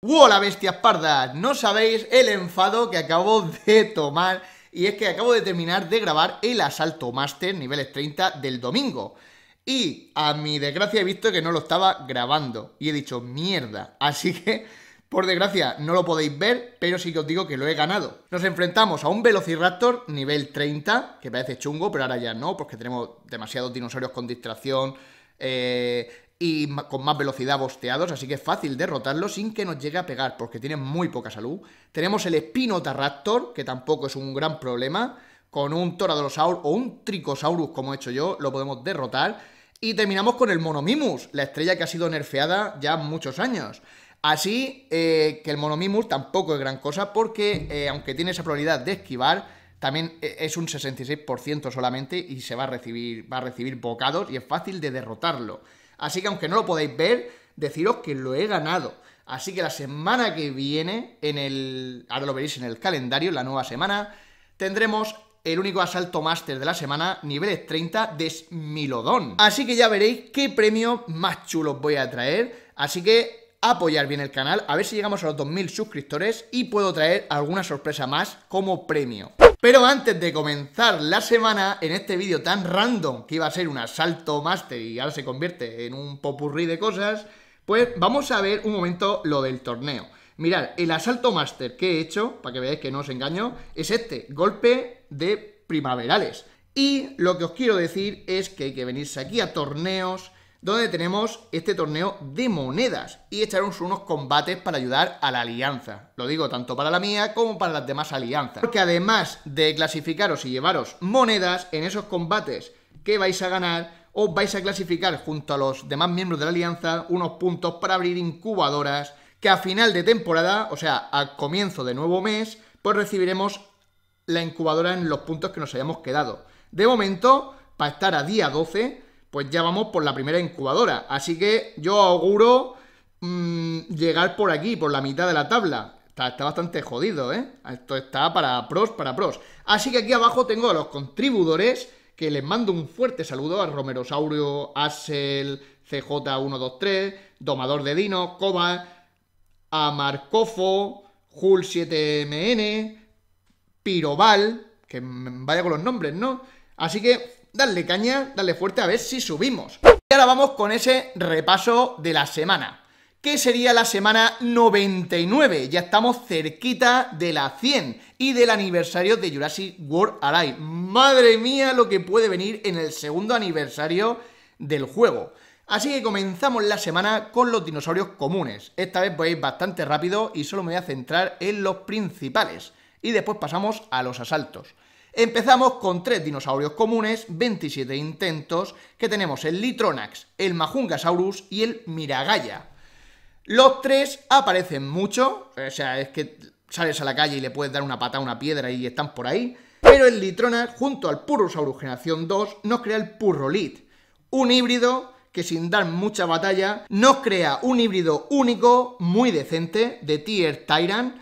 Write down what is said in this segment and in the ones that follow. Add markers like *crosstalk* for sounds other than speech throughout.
¡Hola bestias pardas! No sabéis el enfado que acabo de tomar y es que acabo de terminar de grabar el Asalto Master niveles 30 del domingo. Y a mi desgracia he visto que no lo estaba grabando y he dicho mierda. Así que, por desgracia, no lo podéis ver, pero sí que os digo que lo he ganado. Nos enfrentamos a un Velociraptor nivel 30, que parece chungo, pero ahora ya no, porque pues tenemos demasiados dinosaurios con distracción, eh, y con más velocidad bosteados, así que es fácil derrotarlo sin que nos llegue a pegar, porque tiene muy poca salud. Tenemos el Spinotaraptor, que tampoco es un gran problema, con un Toradolosaur o un Tricosaurus, como he hecho yo, lo podemos derrotar. Y terminamos con el Monomimus, la estrella que ha sido nerfeada ya muchos años. Así eh, que el Monomimus tampoco es gran cosa, porque eh, aunque tiene esa probabilidad de esquivar, también eh, es un 66% solamente y se va a recibir, va a recibir bocados y es fácil de derrotarlo. Así que aunque no lo podáis ver, deciros que lo he ganado. Así que la semana que viene, en el. Ahora lo veréis en el calendario, la nueva semana, tendremos el único asalto máster de la semana, niveles 30 de Smilodón. Así que ya veréis qué premio más os voy a traer. Así que apoyar bien el canal, a ver si llegamos a los 2.000 suscriptores y puedo traer alguna sorpresa más como premio. Pero antes de comenzar la semana, en este vídeo tan random que iba a ser un asalto máster y ahora se convierte en un popurrí de cosas, pues vamos a ver un momento lo del torneo. Mirad, el asalto máster que he hecho, para que veáis que no os engaño, es este, golpe de primaverales. Y lo que os quiero decir es que hay que venirse aquí a torneos donde tenemos este torneo de monedas y echaros unos combates para ayudar a la alianza. Lo digo tanto para la mía como para las demás alianzas. Porque además de clasificaros y llevaros monedas en esos combates que vais a ganar, os vais a clasificar junto a los demás miembros de la alianza unos puntos para abrir incubadoras que a final de temporada, o sea, a comienzo de nuevo mes, pues recibiremos la incubadora en los puntos que nos hayamos quedado. De momento, para estar a día 12, pues ya vamos por la primera incubadora. Así que yo auguro mm, llegar por aquí, por la mitad de la tabla. Está, bastante jodido, ¿eh? Esto está para pros, para pros. Así que aquí abajo tengo a los contribuidores, que les mando un fuerte saludo a Romerosaurio, Asel, CJ123, Domador de Dino, Coba, a Marcofo, Jul7mn, Piroval, que vaya con los nombres, ¿no? Así que Dale caña, dale fuerte a ver si subimos. Y ahora vamos con ese repaso de la semana, que sería la semana 99. Ya estamos cerquita de la 100 y del aniversario de Jurassic World Alive. Madre mía lo que puede venir en el segundo aniversario del juego. Así que comenzamos la semana con los dinosaurios comunes. Esta vez voy bastante rápido y solo me voy a centrar en los principales. Y después pasamos a los asaltos. Empezamos con tres dinosaurios comunes, 27 intentos, que tenemos el Litronax, el Majungasaurus y el Miragaya. Los tres aparecen mucho, o sea, es que sales a la calle y le puedes dar una patada a una piedra y están por ahí, pero el Litronax junto al Purrosaurus Generación 2 nos crea el Purrolit, un híbrido que sin dar mucha batalla nos crea un híbrido único, muy decente, de tier Tyrant.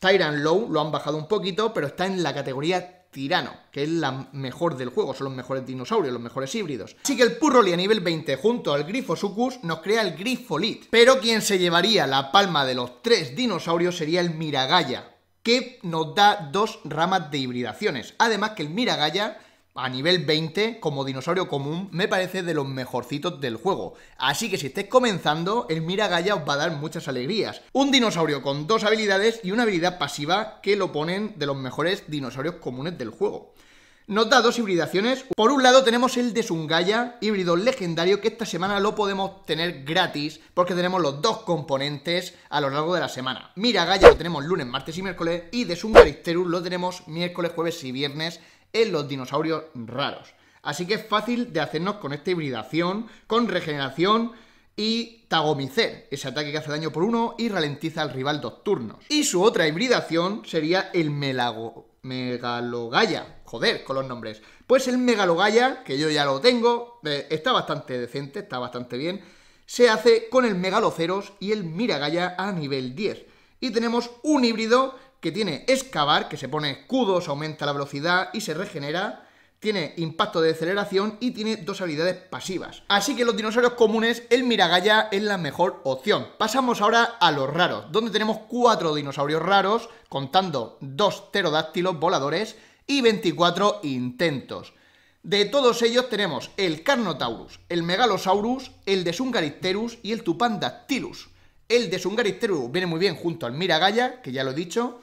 Tyrant Low lo han bajado un poquito, pero está en la categoría Tirano, que es la mejor del juego, son los mejores dinosaurios, los mejores híbridos. Así que el Purroli a nivel 20 junto al Grifo Sucus nos crea el Grifolit, pero quien se llevaría la palma de los tres dinosaurios sería el Miragaya, que nos da dos ramas de hibridaciones. Además que el Miragaya a nivel 20 como dinosaurio común me parece de los mejorcitos del juego. Así que si estáis comenzando, el Miragaya os va a dar muchas alegrías. Un dinosaurio con dos habilidades y una habilidad pasiva que lo ponen de los mejores dinosaurios comunes del juego. Nos da dos hibridaciones. Por un lado tenemos el de Sungaya, híbrido legendario, que esta semana lo podemos tener gratis porque tenemos los dos componentes a lo largo de la semana. miragalla lo tenemos lunes, martes y miércoles y de Sungaristerus lo tenemos miércoles, jueves y viernes en los dinosaurios raros. Así que es fácil de hacernos con esta hibridación, con regeneración y tagomicer, ese ataque que hace daño por uno y ralentiza al rival dos turnos. Y su otra hibridación sería el melago, megalogaya, joder con los nombres. Pues el megalogaya, que yo ya lo tengo, eh, está bastante decente, está bastante bien, se hace con el megaloceros y el miragaya a nivel 10. Y tenemos un híbrido que tiene excavar, que se pone escudos, aumenta la velocidad y se regenera tiene impacto de aceleración y tiene dos habilidades pasivas. Así que los dinosaurios comunes, el Miragaya es la mejor opción. Pasamos ahora a los raros, donde tenemos cuatro dinosaurios raros, contando dos pterodáctilos voladores y 24 intentos. De todos ellos tenemos el Carnotaurus, el Megalosaurus, el Desungaricterus y el Tupandactylus. El Desungaricterus viene muy bien junto al Miragaya, que ya lo he dicho,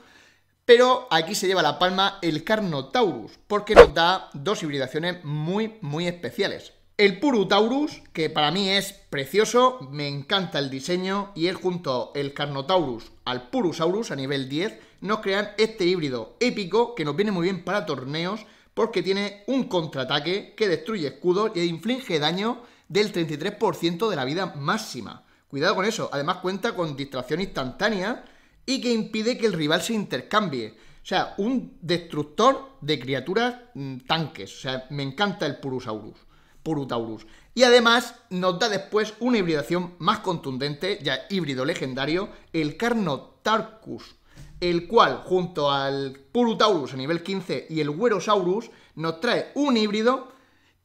pero aquí se lleva la palma el Carnotaurus, porque nos da dos hibridaciones muy, muy especiales. El Purutaurus, que para mí es precioso, me encanta el diseño y él junto el Carnotaurus al Purusaurus a nivel 10 nos crean este híbrido épico que nos viene muy bien para torneos porque tiene un contraataque que destruye escudos y inflige daño del 33% de la vida máxima. Cuidado con eso, además cuenta con distracción instantánea y que impide que el rival se intercambie. O sea, un destructor de criaturas mm, tanques. O sea, me encanta el Purusaurus. Purutaurus. Y además nos da después una hibridación más contundente, ya híbrido legendario, el Carnotarcus, el cual junto al Purutaurus a nivel 15 y el Huerosaurus nos trae un híbrido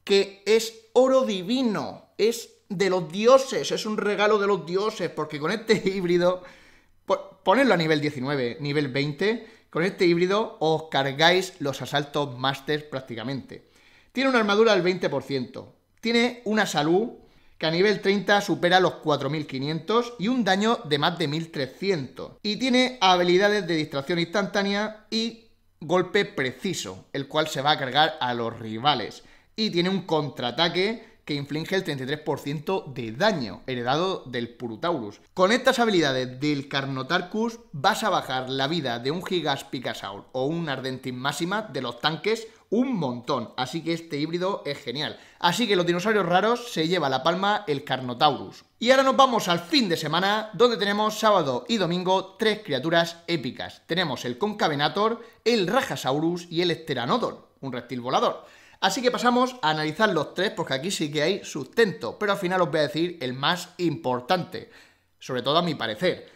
que es oro divino, es de los dioses, es un regalo de los dioses, porque con este *laughs* híbrido Ponerlo a nivel 19, nivel 20. Con este híbrido os cargáis los asaltos máster prácticamente. Tiene una armadura al 20%. Tiene una salud que a nivel 30 supera los 4500 y un daño de más de 1300. Y tiene habilidades de distracción instantánea y golpe preciso, el cual se va a cargar a los rivales. Y tiene un contraataque que inflige el 33% de daño heredado del Purutaurus. Con estas habilidades del Carnotarcus vas a bajar la vida de un Gigas o un Ardentin Máxima de los tanques un montón, así que este híbrido es genial. Así que los dinosaurios raros se lleva la palma el Carnotaurus. Y ahora nos vamos al fin de semana, donde tenemos sábado y domingo tres criaturas épicas. Tenemos el Concavenator, el Rajasaurus y el Esteranodon, un reptil volador. Así que pasamos a analizar los tres porque aquí sí que hay sustento, pero al final os voy a decir el más importante, sobre todo a mi parecer.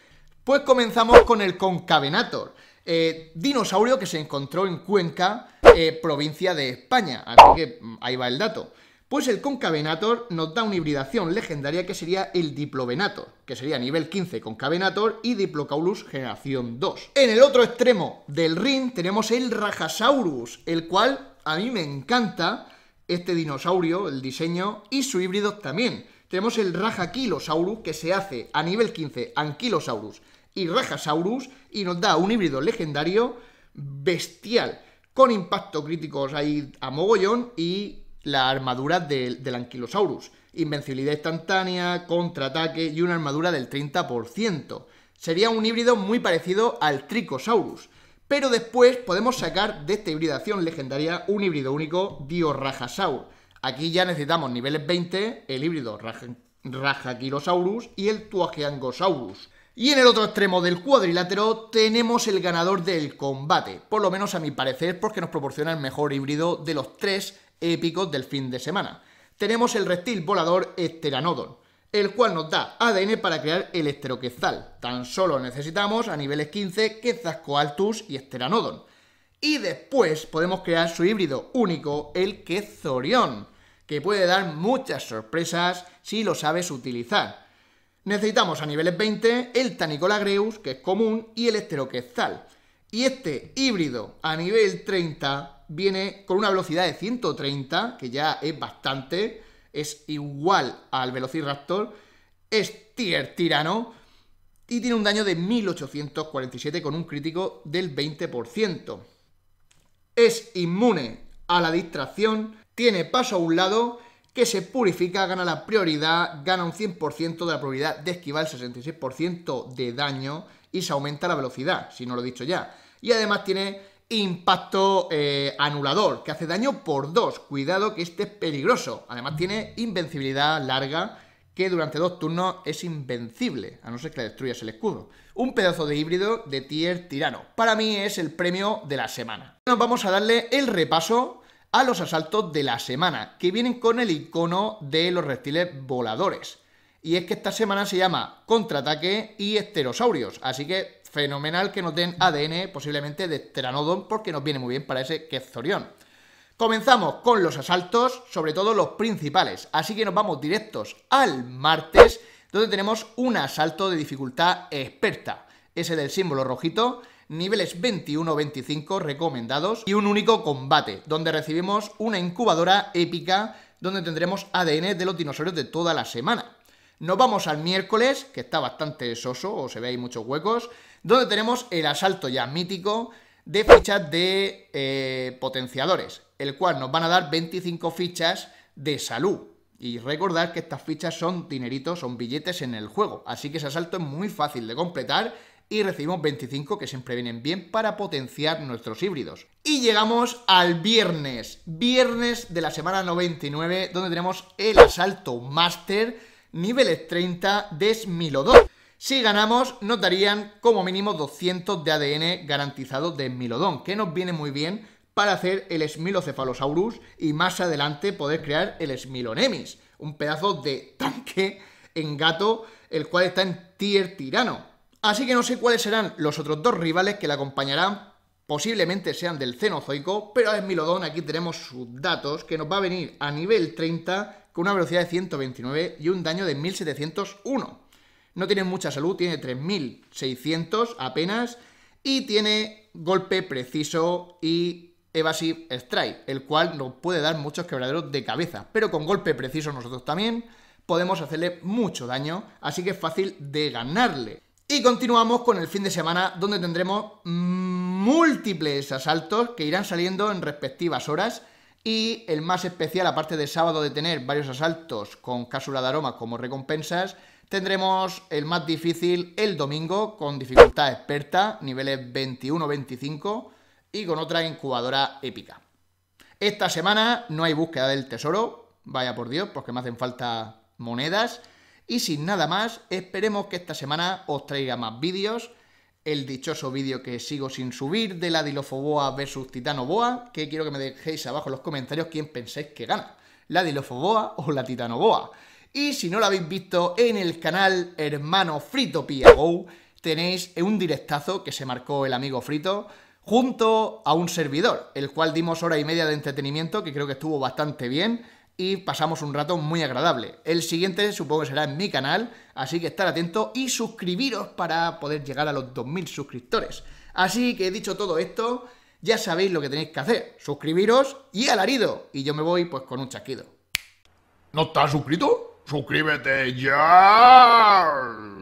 Pues comenzamos con el concavenator, eh, dinosaurio que se encontró en Cuenca, eh, provincia de España, así que mm, ahí va el dato. Pues el concavenator nos da una hibridación legendaria que sería el diplovenator, que sería nivel 15 concavenator y diplocaulus generación 2. En el otro extremo del ring tenemos el rajasaurus, el cual a mí me encanta este dinosaurio, el diseño y su híbrido también. Tenemos el Rajaquilosaurus, que se hace a nivel 15 Anquilosaurus y Rajasaurus y nos da un híbrido legendario bestial con impacto crítico a mogollón y la armadura del, del Anquilosaurus. Invencibilidad instantánea, contraataque y una armadura del 30%. Sería un híbrido muy parecido al Tricosaurus. Pero después podemos sacar de esta hibridación legendaria un híbrido único Dio Rajasaur. Aquí ya necesitamos niveles 20, el híbrido Raja Rajaquilosaurus y el Tuageangosaurus. Y en el otro extremo del cuadrilátero tenemos el ganador del combate, por lo menos a mi parecer porque nos proporciona el mejor híbrido de los tres épicos del fin de semana. Tenemos el reptil volador Esteranodon el cual nos da ADN para crear el esteroquezal. Tan solo necesitamos a niveles 15 Quetzalcoatlus y Esteranodon. Y después podemos crear su híbrido único, el Quezorión, que puede dar muchas sorpresas si lo sabes utilizar. Necesitamos a niveles 20 el Tanicolagreus, que es común, y el Esteroquezal. Y este híbrido a nivel 30 viene con una velocidad de 130, que ya es bastante, es igual al Velociraptor, es tier tirano y tiene un daño de 1847 con un crítico del 20%. Es inmune a la distracción, tiene paso a un lado, que se purifica, gana la prioridad, gana un 100% de la probabilidad de esquivar el 66% de daño y se aumenta la velocidad, si no lo he dicho ya. Y además tiene Impacto eh, anulador, que hace daño por dos Cuidado que este es peligroso. Además tiene invencibilidad larga, que durante dos turnos es invencible, a no ser que le destruyas el escudo. Un pedazo de híbrido de tier tirano. Para mí es el premio de la semana. Nos vamos a darle el repaso a los asaltos de la semana, que vienen con el icono de los reptiles voladores. Y es que esta semana se llama Contraataque y Esterosaurios, así que fenomenal que nos den ADN posiblemente de Pteranodon porque nos viene muy bien para ese que Comenzamos con los asaltos, sobre todo los principales, así que nos vamos directos al martes, donde tenemos un asalto de dificultad experta, ese del símbolo rojito, niveles 21-25 recomendados y un único combate, donde recibimos una incubadora épica donde tendremos ADN de los dinosaurios de toda la semana. Nos vamos al miércoles, que está bastante soso, o se ve ahí muchos huecos, donde tenemos el asalto ya mítico de fichas de eh, potenciadores, el cual nos van a dar 25 fichas de salud. Y recordad que estas fichas son dineritos, son billetes en el juego, así que ese asalto es muy fácil de completar y recibimos 25 que siempre vienen bien para potenciar nuestros híbridos. Y llegamos al viernes, viernes de la semana 99, donde tenemos el asalto máster niveles 30 de Smilodon. Si ganamos, nos darían como mínimo 200 de ADN garantizados de Smilodon, que nos viene muy bien para hacer el Smilocephalosaurus y más adelante poder crear el Smilonemis, un pedazo de tanque en gato, el cual está en tier tirano. Así que no sé cuáles serán los otros dos rivales que le acompañarán posiblemente sean del Cenozoico, pero en Milodón aquí tenemos sus datos, que nos va a venir a nivel 30 con una velocidad de 129 y un daño de 1701. No tiene mucha salud, tiene 3600 apenas y tiene golpe preciso y evasive strike, el cual nos puede dar muchos quebraderos de cabeza, pero con golpe preciso nosotros también podemos hacerle mucho daño, así que es fácil de ganarle. Y continuamos con el fin de semana donde tendremos... Mm, múltiples asaltos que irán saliendo en respectivas horas y el más especial, aparte de sábado de tener varios asaltos con cápsula de aroma como recompensas, tendremos el más difícil el domingo con dificultad experta, niveles 21-25 y con otra incubadora épica. Esta semana no hay búsqueda del tesoro, vaya por Dios, porque me hacen falta monedas. Y sin nada más, esperemos que esta semana os traiga más vídeos el dichoso vídeo que sigo sin subir de la Dilofoboa versus Titano Boa, que quiero que me dejéis abajo en los comentarios quién pensáis que gana, la Dilofoboa o la Titanoboa. Y si no lo habéis visto en el canal hermano Frito Go, tenéis un directazo que se marcó el amigo Frito junto a un servidor, el cual dimos hora y media de entretenimiento que creo que estuvo bastante bien y pasamos un rato muy agradable. El siguiente supongo que será en mi canal, así que estar atento y suscribiros para poder llegar a los 2.000 suscriptores. Así que dicho todo esto, ya sabéis lo que tenéis que hacer, suscribiros y alarido. Y yo me voy pues con un chasquido. ¿No estás suscrito? ¡Suscríbete ya!